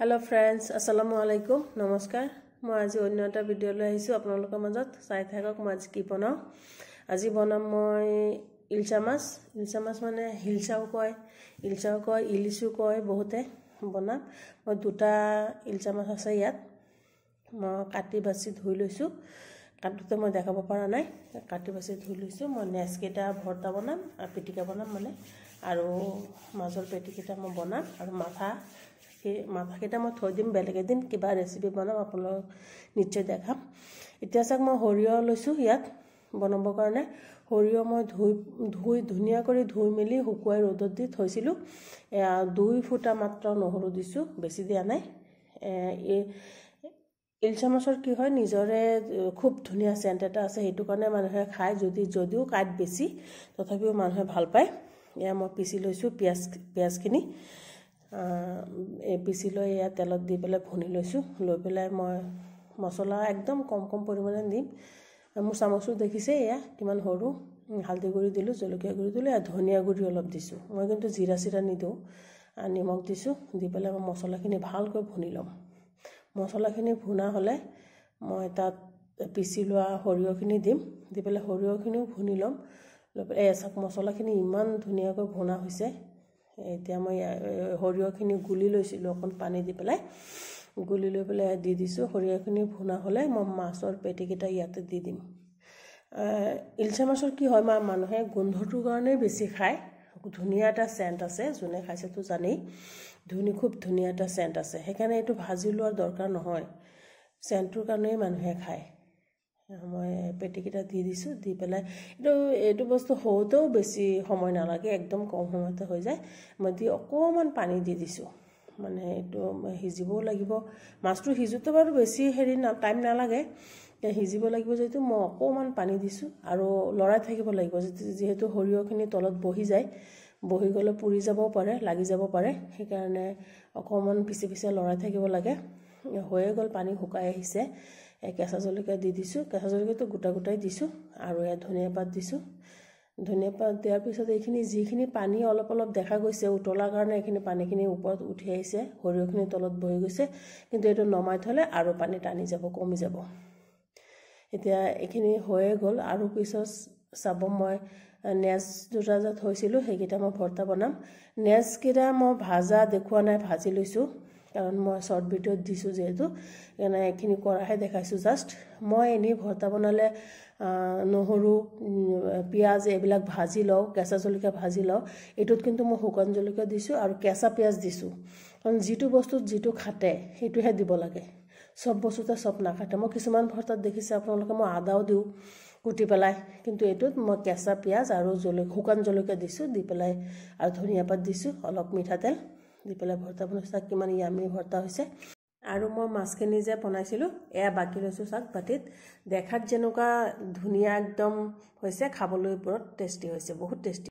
hello' friends আছালামু আলাইকুম নমস্কাৰ মই আজি অন্য এটা ভিডিঅ'লৈ আহিছোঁ আপোনালোকৰ মাজত চাই থাকক মই আজি কি বনাওঁ আজি বনাম মই ইলচা মাছ ইলচা মাছ মানে হিলচাও কয় ইলচাও কয় ইলিচো কয় বহুতে বনাম মই দুটা ইলচা মাছ আছে ইয়াত মই কাটি বাচি ধুই লৈছোঁ কাটোতে মই দেখাব পৰা নাই কাটি বাচি ধুই লৈছোঁ মই নেক্সকেইটা ভৰ্তা বনাম পিটিকা বনাম মানে আৰু মাছৰ পেটিকেইটা মই বনাম আৰু মাথা সেই মাথাকেইটা মই থৈ দিম বেলেগ এদিন কিবা ৰেচিপি বনাম আপোনালোকক নিশ্চয় দেখাম এতিয়া চাওক মই সৰিয়হ লৈছোঁ ইয়াত বনাবৰ কাৰণে সৰিয়হ মই ধুই ধুই ধুনীয়া কৰি ধুই মেলি শুকুৱাই ৰ'দত দি থৈছিলোঁ দুই ফুটা মাত্ৰ নহৰু দিছোঁ বেছি দিয়া নাই ইলচামাছৰ কি হয় নিজৰে খুব ধুনীয়া চেণ্ট এটা আছে সেইটো কাৰণে মানুহে খায় যদি যদিও কাঠ বেছি তথাপিও মানুহে ভাল পায় এয়া মই পিচি লৈছোঁ পিঁয়াজ পিঁয়াজখিনি এ পি চি লৈ ইয়াত তেলত দি পেলাই ভুনি লৈছোঁ লৈ পেলাই মই মছলা একদম কম কম পৰিমাণে দিম মোৰ চামুচো দেখিছে এয়া কিমান সৰু হালধি গুড়ি দিলোঁ জলকীয়া গুড়ি দিলোঁ আৰু ধনিয়া গুড়ি অলপ দিছোঁ মই কিন্তু জিৰা চিৰা নিদিওঁ নিমখ দিছোঁ দি পেলাই মই মছলাখিনি ভালকৈ ভুনি ল'ম মছলাখিনি ভুনা হ'লে মই তাত পিচি লোৱা সৰিয়হখিনি দিম দি পেলাই সৰিয়হখিনিও ভুনি ল'ম লৈ পেলাই চাওক মছলাখিনি ইমান ধুনীয়াকৈ ভুনা হৈছে এতিয়া মই সৰিয়হখিনি গুলি লৈছিলোঁ অকণ পানী দি পেলাই গুলি লৈ পেলাই দি দিছোঁ সৰিয়হখিনি ভুনা হ'লে মই মাছৰ পেটিকেইটা ইয়াতে দি দিম ইলচা মাছৰ কি হয় মা মানুহে গোন্ধটোৰ কাৰণেই বেছি খায় ধুনীয়া এটা চেণ্ট আছে যোনে খাইছেতো জানেই ধুনী খুব ধুনীয়া এটা চেণ্ট আছে সেইকাৰণে এইটো ভাজি লোৱাৰ দৰকাৰ নহয় চেণ্টটোৰ কাৰণেই মানুহে খায় মই পেটিকেইটা দি দিছোঁ দি পেলাই এইটো এইটো বস্তু হওঁতেও বেছি সময় নালাগে একদম কম সময়তে হৈ যায় মই দি অকণমান পানী দি দিছোঁ মানে এইটো সিজিবও লাগিব মাছটো সিজোতে বাৰু বেছি হেৰি না টাইম নালাগে সিজিব লাগিব যিহেতু মই অকণমান পানী দিছোঁ আৰু লৰাই থাকিব লাগিব যিহেতু সৰিয়হখিনি তলত বহি যায় বহি গ'লে পুৰি যাবও পাৰে লাগি যাব পাৰে সেইকাৰণে অকণমান পিছে পিছে লৰাই থাকিব লাগে হৈয়ে গ'ল পানী শুকাই আহিছে এই কেঁচা জলকীয়া দি দিছোঁ কেঁচা জলকীয়াটো গোটা গোটাই দিছোঁ আৰু এই ধনিয়া পাত দিছোঁ ধনিয়া পাত দিয়াৰ পিছত এইখিনি যিখিনি পানী অলপ অলপ দেখা গৈছে উতলাৰ কাৰণে এইখিনি পানীখিনি ওপৰত উঠি আহিছে সৰিয়হখিনি তলত বহি গৈছে কিন্তু এইটো নমাই থ'লে আৰু পানী টানি যাব কমি যাব এতিয়া এইখিনি হৈয়ে গ'ল আৰু পিছত চাব মই নেজ দুটা যে থৈছিলোঁ সেইকেইটা মই ভৰ্তা বনাম নেজকেইটা মই ভাজা দেখুওৱা নাই ভাজি লৈছোঁ কাৰণ মই শ্বৰ্ট ভিডিঅ'ত দিছোঁ যিহেতু সেইকাৰণে এইখিনি কৰাহে দেখাইছোঁ জাষ্ট মই এনেই ভৰ্তা বনালে নহৰু পিঁয়াজ এইবিলাক ভাজি লওঁ কেঁচা জলকীয়া ভাজি লওঁ এইটোত কিন্তু মই শুকান জলকীয়া দিছোঁ আৰু কেঁচা পিঁয়াজ দিছোঁ কাৰণ যিটো বস্তুত যিটো খাটে সেইটোহে দিব লাগে চব বস্তুতে চব নাখাটে মই কিছুমান ভৰ্তাত দেখিছে আপোনালোকে মই আদাও দিওঁ কুটি পেলাই কিন্তু এইটোত মই কেঁচা পিঁয়াজ আৰু জলকীয়া শুকান জলকীয়া দিছোঁ দি পেলাই আৰু ধনিয়া পাত দিছোঁ অলপ মিঠাতেল দি পেলাই ভৰ্তা বনাইছোঁ চাওক কিমান য়ামি ভৰ্তা হৈছে আৰু মই মাছখিনি যে বনাইছিলোঁ এয়া বাকি লৈছোঁ চাওক বাতিত দেখাত যেনেকুৱা ধুনীয়া একদম হৈছে খাবলৈ ওপৰত টেষ্টি হৈছে বহুত টেষ্টি